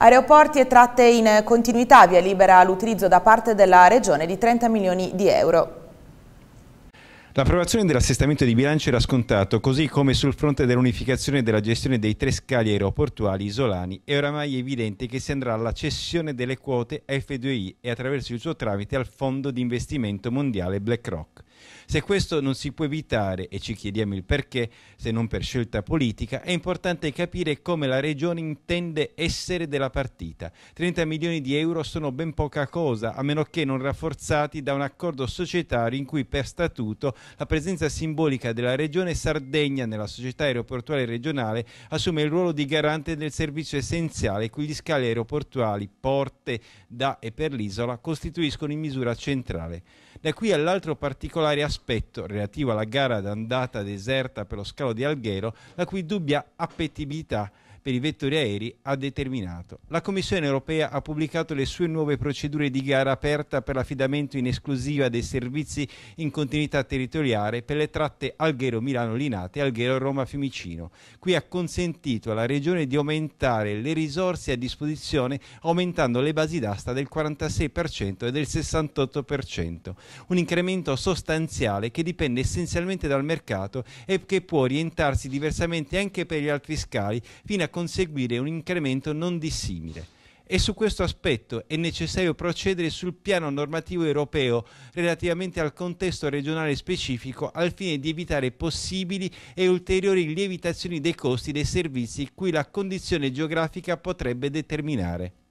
Aeroporti e tratte in continuità, via libera l'utilizzo da parte della Regione di 30 milioni di euro. L'approvazione dell'assestamento di bilancio era scontato, così come sul fronte dell'unificazione della gestione dei tre scali aeroportuali isolani, è oramai evidente che si andrà alla cessione delle quote a F2I e attraverso il suo tramite al fondo di investimento mondiale BlackRock. Se questo non si può evitare, e ci chiediamo il perché, se non per scelta politica, è importante capire come la Regione intende essere della partita. 30 milioni di euro sono ben poca cosa, a meno che non rafforzati da un accordo societario in cui per statuto la presenza simbolica della Regione Sardegna nella società aeroportuale regionale assume il ruolo di garante del servizio essenziale cui gli scali aeroportuali, porte da e per l'isola costituiscono in misura centrale. Da qui all'altro particolare particolare aspetto relativo alla gara d'andata deserta per lo scalo di Alghero, la cui dubbia appetibilità per i vettori aerei ha determinato. La Commissione europea ha pubblicato le sue nuove procedure di gara aperta per l'affidamento in esclusiva dei servizi in continuità territoriale per le tratte Alghero-Milano-Linate e Alghero-Roma-Fiumicino. Qui ha consentito alla Regione di aumentare le risorse a disposizione aumentando le basi d'asta del 46% e del 68%, un incremento sostanziale che dipende essenzialmente dal mercato e che può orientarsi diversamente anche per gli altri scali fino a conseguire un incremento non dissimile. E su questo aspetto è necessario procedere sul piano normativo europeo relativamente al contesto regionale specifico al fine di evitare possibili e ulteriori lievitazioni dei costi dei servizi cui la condizione geografica potrebbe determinare.